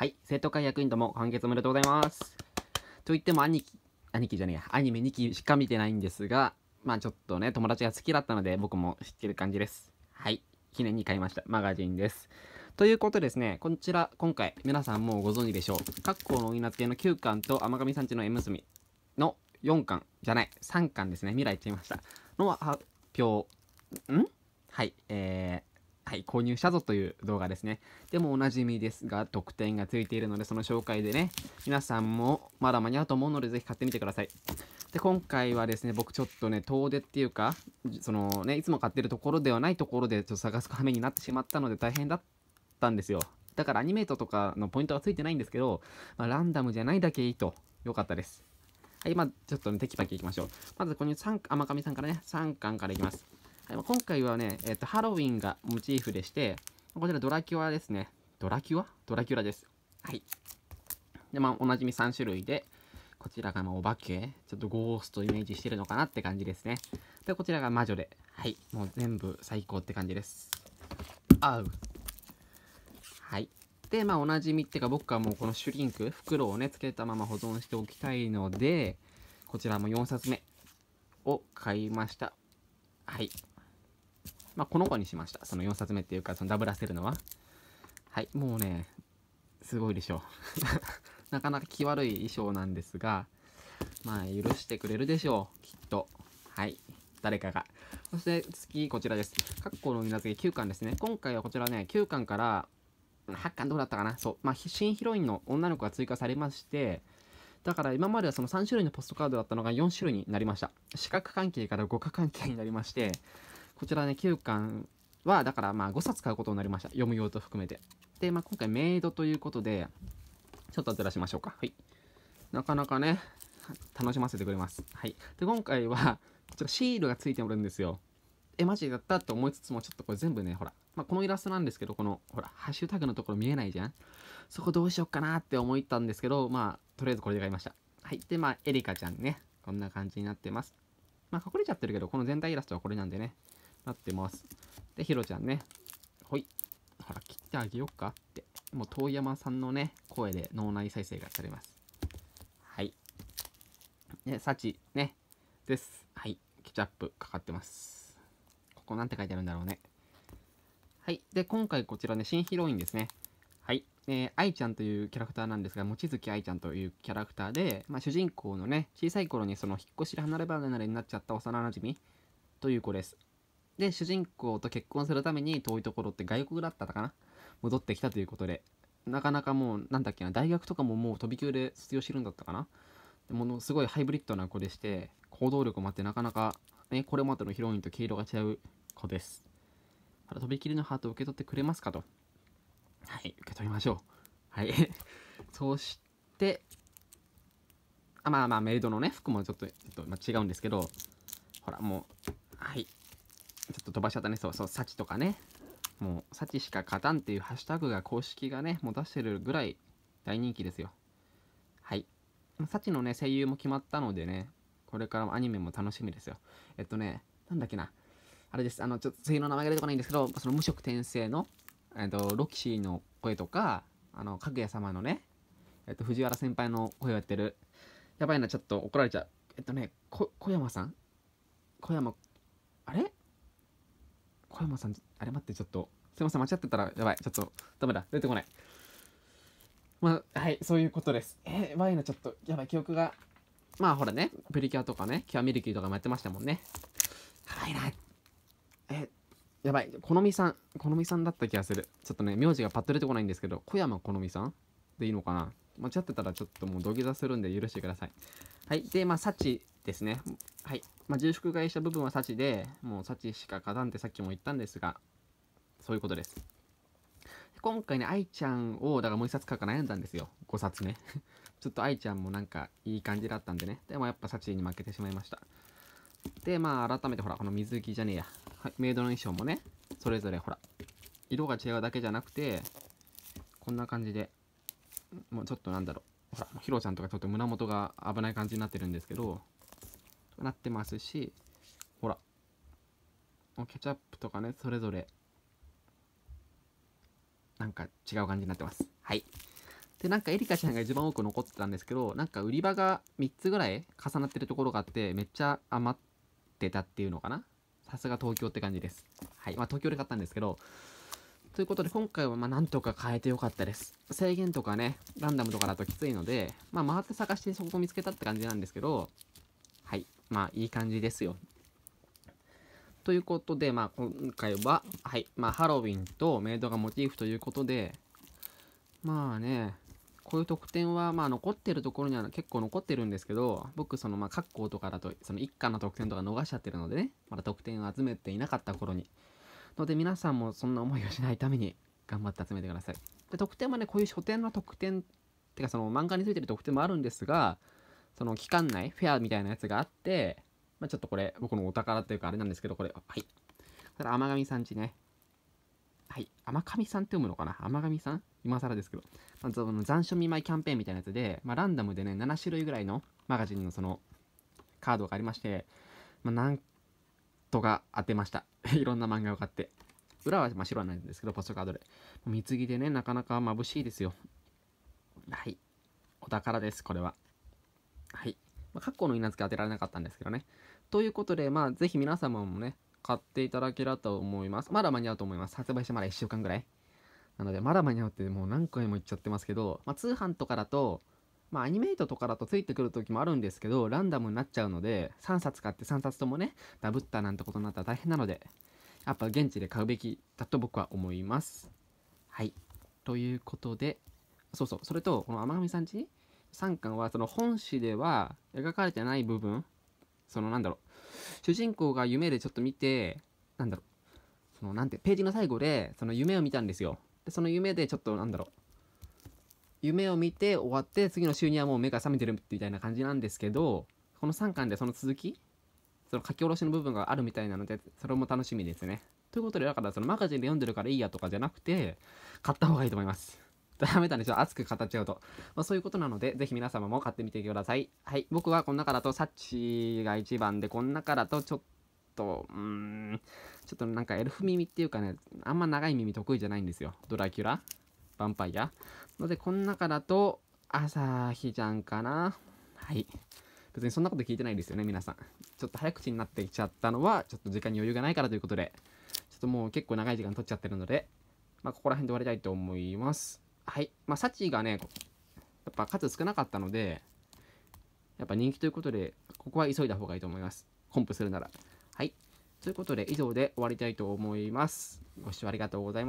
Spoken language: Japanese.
はい、生徒会役員とも完結おめでとうございます。と言っても兄貴、兄貴じゃねえや、アニメ2期しか見てないんですが、まあちょっとね、友達が好きだったので僕も知ってる感じです。はい、記念に買いました。マガジンです。ということですね、こちら、今回、皆さんもうご存知でしょう。各校のお稲付の9巻と天神さんちの縁結びの4巻じゃない、3巻ですね、未来行っちゃいました。の発表、んはい、えー、はい、購入したぞという動画ですね。でもおなじみですが、特典がついているので、その紹介でね、皆さんもまだ間に合うと思うので、ぜひ買ってみてください。で、今回はですね、僕ちょっとね、遠出っていうか、そのね、いつも買ってるところではないところで、ちょっと探す羽目になってしまったので、大変だったんですよ。だからアニメートとかのポイントはついてないんですけど、まあ、ランダムじゃないだけいいと、良かったです。はい、まあ、ちょっとね、テキパキいきましょう。まず、こに3、甘神さんからね、3巻からいきます。はい、今回はね、えっ、ー、と、ハロウィンがモチーフでして、こちらドラキュラですね。ドラキュラドラキュラです。はい。で、まあ、おなじみ3種類で、こちらがまお化け、ちょっとゴーストイメージしてるのかなって感じですね。で、こちらが魔女で、はい、もう全部最高って感じです。合う。はい。で、まあ、おなじみってか、僕はもうこのシュリンク、袋をね、つけたまま保存しておきたいので、こちらも4冊目を買いました。はい。まあ、この子にしました。その4冊目っていうか、そのダブらせるのは。はい、もうね、すごいでしょう。なかなか気悪い衣装なんですが、まあ、許してくれるでしょう、きっと。はい、誰かが。そして、次、こちらです。各校の水着9巻ですね。今回はこちらね、9巻から、8巻どうだったかなそう。まあ、新ヒロインの女の子が追加されまして、だから今まではその3種類のポストカードだったのが4種類になりました。四角関係から五角関係になりまして、こちらね、9巻は、だからまあ5冊買うことになりました。読む用と含めて。で、まあ今回メイドということで、ちょっとずらしましょうか。はい。なかなかね、楽しませてくれます。はい。で、今回は、こちらシールがついておるんですよ。え、マジだったと思いつつも、ちょっとこれ全部ね、ほら、まあ、このイラストなんですけど、この、ほら、ハッシュタグのところ見えないじゃんそこどうしよっかなって思ったんですけど、まあ、とりあえずこれで買いました。はい。で、まあ、エリカちゃんね、こんな感じになってます。まあ、隠れちゃってるけど、この全体イラストはこれなんでね。なってます。で、ひろちゃんね、ほい、ほら、切ってあげようかって、もう遠山さんのね、声で脳内再生がされます。はい。で、サチ、ね、です。はい、ケチャップかかってます。ここなんて書いてあるんだろうね。はい。で、今回こちらね、新ヒロインですね。はい。えー、愛ちゃんというキャラクターなんですが、望月愛ちゃんというキャラクターで、まあ、主人公のね、小さい頃にその引っ越しで離れ離れになっちゃった幼なじみという子です。で、主人公と結婚するために遠いところって外国だったかな戻ってきたということで、なかなかもう、なんだっけな、大学とかももう飛び級で卒業してるんだったかなものすごいハイブリッドな子でして、行動力もあってなかなか、ね、これまでのヒロインと毛色が違う子です。ただ、飛び切りのハートを受け取ってくれますかと。はい、受け取りましょう。はい。そして、あまあまあ、メイドのね、服もちょっと、ちょっとまあ、違うんですけど、ほら、もう、と飛ばしちゃったね。そうそう、サチとかね。もう、サチしか勝たんっていうハッシュタグが公式がね、もう出してるぐらい大人気ですよ。はい。サチのね、声優も決まったのでね、これからもアニメも楽しみですよ。えっとね、なんだっけな。あれです。あの、ちょっと次の名前が出てこないんですけど、その無色転生の、えっと、ロキシーの声とか、あの、かぐや様のね、えっと、藤原先輩の声をやってる、やばいな、ちょっと怒られちゃう。えっとね、小山さん小山、あれ小山さん、あれ待って、ちょっと。すいません、間違ってたらやばい。ちょっと、ダメだ。出てこない。まあ、はい、そういうことです。えー、ワイのちょっと、やばい、記憶が。まあ、ほらね、プリキュアとかね、キュアミルキーとかもやってましたもんね。やばいな。えー、やばい、このみさん、このみさんだった気がする。ちょっとね、名字がパッと出てこないんですけど、小山このみさんでいいのかな間違ってたらちょっともう土下座するんで許してください。はい。で、まあ、サチですね。はい。まあ、重縮買いした部分はサチで、もうサチしか勝たんってさっきも言ったんですが、そういうことです。今回ね、愛ちゃんを、だからもう1冊買うか悩んだんですよ。5冊目。ちょっと愛ちゃんもなんかいい感じだったんでね。でもやっぱサチに負けてしまいました。で、まあ改めてほら、この水着じゃねえや。はい、メイドの衣装もね、それぞれほら、色が違うだけじゃなくて、こんな感じで、もうちょっとなんだろう。ほらヒロちゃんとかちょっと胸元が危ない感じになってるんですけどなってますしほらケチャップとかねそれぞれなんか違う感じになってますはいでなんかエリカちゃんが一番多く残ってたんですけどなんか売り場が3つぐらい重なってるところがあってめっちゃ余ってたっていうのかなさすが東京って感じですはいまあ東京で買ったんですけどということで今回はまなんとか変えてよかったです。制限とかね、ランダムとかだときついので、まあ、回って探してそこを見つけたって感じなんですけど、はい、まあいい感じですよ。ということで、まあ今回は、はい、まあハロウィンとメイドがモチーフということで、まあね、こういう特典はまあ残ってるところには結構残ってるんですけど、僕そのまあ各校とかだと、その一家の特典とか逃しちゃってるのでね、まだ特典を集めていなかった頃に、ので皆さんもそんな思いをしないために頑張って集めてください。で特典はねこういう書店の特典ってかその漫画についてる特典もあるんですがその期間内フェアみたいなやつがあって、まあ、ちょっとこれ僕のお宝というかあれなんですけどこれはいそれ天神さんちねはい天神さんって読むのかな天神さん今更ですけど、まあ、その残暑見舞いキャンペーンみたいなやつで、まあ、ランダムでね7種類ぐらいのマガジンのそのカードがありまして、まあ、何とが当てました いろんな漫画を買って。裏は真っ白はないんですけど、ポストカードで。貢ぎでね、なかなか眩しいですよ。はい。お宝です、これは。はい。まあ、括弧の稲付け当てられなかったんですけどね。ということで、まあ、ぜひ皆様もね、買っていただけたばと思います。まだ間に合うと思います。発売してまだ1週間ぐらい。なので、まだ間に合うってもう何回も言っちゃってますけど、まあ、通販とかだと、まあ、アニメイトとかだとついてくる時もあるんですけど、ランダムになっちゃうので、3冊買って3冊ともね、ダブったなんてことになったら大変なので、やっぱ現地で買うべきだと僕は思います。はい。ということで、そうそう、それと、この天神さんち3巻は、その本誌では描かれてない部分、そのなんだろう、主人公が夢でちょっと見て、なんだろう、そのなんて、ページの最後で、その夢を見たんですよ。で、その夢でちょっとなんだろう、夢を見て終わって次の週にはもう目が覚めてるみたいな感じなんですけどこの3巻でその続きその書き下ろしの部分があるみたいなのでそれも楽しみですねということでだからそのマガジンで読んでるからいいやとかじゃなくて買った方がいいと思いますダメだね、ちょっと熱く語っちゃうと。まあ、そういうことなので、ぜひ皆様も買ってみてください。はい、僕はこの中だと、サッチが1番で、この中だと、ちょっと、うーん、ちょっとなんかエルフ耳っていうかね、あんま長い耳得意じゃないんですよ。ドラキュラヴァンパイア。ので、この中だと、朝日ちゃんかな。はい。別にそんなこと聞いてないですよね、皆さん。ちょっと早口になってきちゃったのは、ちょっと時間に余裕がないからということで、ちょっともう結構長い時間取っちゃってるので、まあ、ここら辺で終わりたいと思います。はい。まあ、サチがね、やっぱ数少なかったので、やっぱ人気ということで、ここは急いだ方がいいと思います。コンプするなら。はい。ということで、以上で終わりたいと思います。ご視聴ありがとうございました。